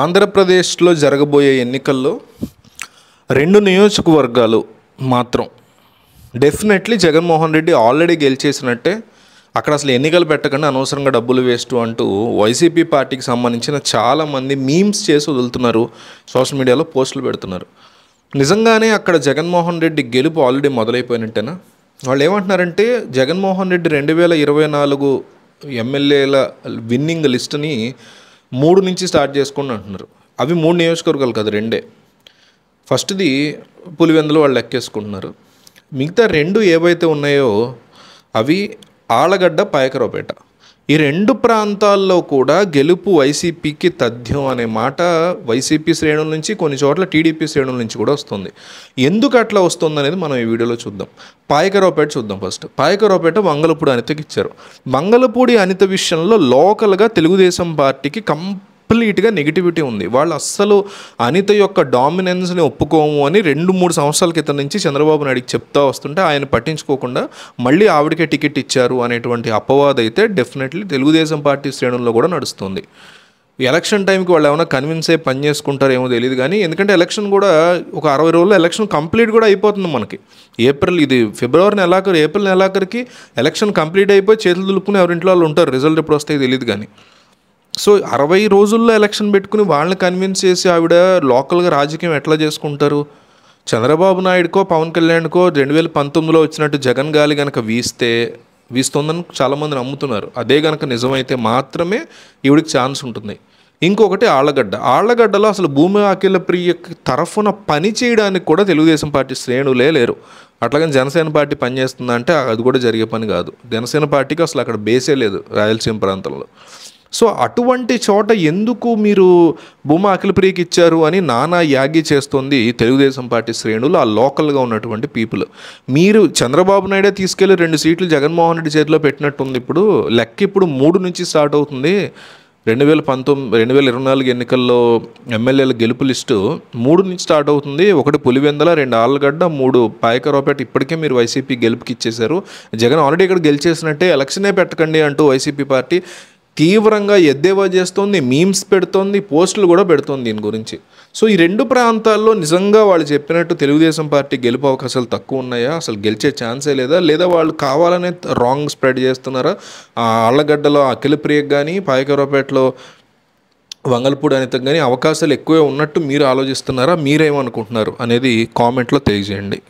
ఆంధ్రప్రదేశ్లో జరగబోయే ఎన్నికల్లో రెండు నియోజకవర్గాలు మాత్రం డెఫినెట్లీ జగన్మోహన్ రెడ్డి ఆల్రెడీ గెలిచేసినట్టే అక్కడ అసలు ఎన్నికలు పెట్టకుండా అనవసరంగా డబ్బులు వేస్ట్ అంటూ వైసీపీ పార్టీకి సంబంధించిన చాలామంది మీమ్స్ చేసి వదులుతున్నారు సోషల్ మీడియాలో పోస్టులు పెడుతున్నారు నిజంగానే అక్కడ జగన్మోహన్ రెడ్డి గెలుపు ఆల్రెడీ మొదలైపోయినట్టేనా వాళ్ళు ఏమంటున్నారంటే జగన్మోహన్ రెడ్డి రెండు వేల ఇరవై నాలుగు ఎమ్మెల్యేల విన్నింగ్ లిస్టుని మూడు నుంచి స్టార్ట్ చేసుకోండి అంటున్నారు అవి మూడు నియోజకవర్గాలు కదా రెండే ఫస్ట్ది పులివెందులు వాళ్ళు లెక్కేసుకుంటున్నారు మిగతా రెండు ఏవైతే ఉన్నాయో అవి ఆలగడ్డ పాయకరావుపేట ఈ రెండు ప్రాంతాల్లో కూడా గెలుపు వైసీపీకి తథ్యం అనే మాట వైసీపీ శ్రేణుల నుంచి కొన్ని చోట్ల టీడీపీ శ్రేణుల నుంచి కూడా వస్తుంది ఎందుకు అట్లా వస్తుంది అనేది మనం ఈ వీడియోలో చూద్దాం పాయకరావుపేట చూద్దాం ఫస్ట్ పాయకరావుపేట మంగళపూడి అనితకి ఇచ్చారు మంగళపూడి అనిత విషయంలో లోకల్గా తెలుగుదేశం పార్టీకి కంప్ కంప్లీట్గా నెగిటివిటీ ఉంది వాళ్ళు అస్సలు అనిత యొక్క డామినెన్స్ని ఒప్పుకోము అని రెండు మూడు సంవత్సరాల క్రితం నుంచి చంద్రబాబు నాయుడికి చెప్తా వస్తుంటే ఆయన పట్టించుకోకుండా మళ్ళీ ఆవిడకే టికెట్ ఇచ్చారు అనేటువంటి అపవాదం అయితే డెఫినెట్లీ తెలుగుదేశం పార్టీ శ్రేణుల్లో కూడా నడుస్తుంది ఎలక్షన్ టైంకి వాళ్ళు ఏమైనా కన్విన్స్ అయ్యి పని చేసుకుంటారేమో తెలియదు కానీ ఎందుకంటే ఎలక్షన్ కూడా ఒక అరవై రోజుల్లో ఎలక్షన్ కంప్లీట్ కూడా అయిపోతుంది మనకి ఏప్రిల్ ఇది ఫిబ్రవరి నెలాఖరు ఏప్రిల్ నెలాఖరికి ఎలక్షన్ కంప్లీట్ అయిపోయి చేతులు దులుపుకుని ఎవరింట్లో వాళ్ళు ఉంటారు రిజల్ట్ ఎప్పుడు వస్తాయో తెలియదు కానీ సో అరవై రోజుల్లో ఎలక్షన్ పెట్టుకుని వాళ్ళని కన్విన్స్ చేసి ఆవిడ లోకల్గా రాజకీయం ఎట్లా చేసుకుంటారు చంద్రబాబు నాయుడుకో పవన్ కళ్యాణ్కో రెండు వేల పంతొమ్మిదిలో వచ్చినట్టు జగన్ గాలి కనుక వీస్తే వీస్తుందని చాలామంది నమ్ముతున్నారు అదే కనుక నిజమైతే మాత్రమే ఈవిడికి ఛాన్స్ ఉంటుంది ఇంకొకటి ఆళ్ళగడ్డ ఆళ్ళగడ్డలో అసలు భూమి అఖిల ప్రియ తరఫున పని చేయడానికి కూడా తెలుగుదేశం పార్టీ శ్రేణులే లేరు అట్లాగని జనసేన పార్టీ పనిచేస్తుందంటే అది కూడా జరిగే పని కాదు జనసేన పార్టీకి అసలు అక్కడ బేసే లేదు రాయలసీమ ప్రాంతంలో సో అటువంటి చోట ఎందుకు మీరు భూమా ప్రియకి ఇచ్చారు అని నానా యాగి చేస్తుంది తెలుగుదేశం పార్టీ శ్రేణులు ఆ లోకల్గా ఉన్నటువంటి పీపుల్ మీరు చంద్రబాబు నాయుడే తీసుకెళ్లి రెండు సీట్లు జగన్మోహన్ రెడ్డి చేతిలో పెట్టినట్టుంది ఇప్పుడు లెక్క ఇప్పుడు మూడు నుంచి స్టార్ట్ అవుతుంది రెండు వేల పంతొమ్మిది రెండు వేల ఇరవై నాలుగు ఎన్నికల్లో ఎమ్మెల్యేల గెలుపు లిస్టు మూడు నుంచి స్టార్ట్ అవుతుంది ఒకటి పులివెందల రెండు ఆళ్ళగడ్డ మూడు పాయకరావుపేట ఇప్పటికే మీరు వైసీపీ గెలుపుకి ఇచ్చేశారు జగన్ ఆల్రెడీ ఇక్కడ గెలిచేసినట్టే ఎలక్షనే పెట్టకండి అంటూ వైసీపీ పార్టీ తీవ్రంగా ఎద్దేవా చేస్తుంది మీమ్స్ పెడుతోంది పోస్టులు కూడా పెడుతోంది దీని గురించి సో ఈ రెండు ప్రాంతాల్లో నిజంగా వాళ్ళు చెప్పినట్టు తెలుగుదేశం పార్టీ గెలుపు అవకాశాలు తక్కువ ఉన్నాయా అసలు గెలిచే ఛాన్సే లేదా లేదా వాళ్ళు కావాలనే రాంగ్ స్ప్రెడ్ చేస్తున్నారా ఆ అల్లగడ్డలో అఖిలప్రియకు కానీ పాయకరావుపేటలో వంగల్పూడి అనేత కానీ అవకాశాలు ఎక్కువే ఉన్నట్టు మీరు ఆలోచిస్తున్నారా మీరేమనుకుంటున్నారు అనేది కామెంట్లో తెలియజేయండి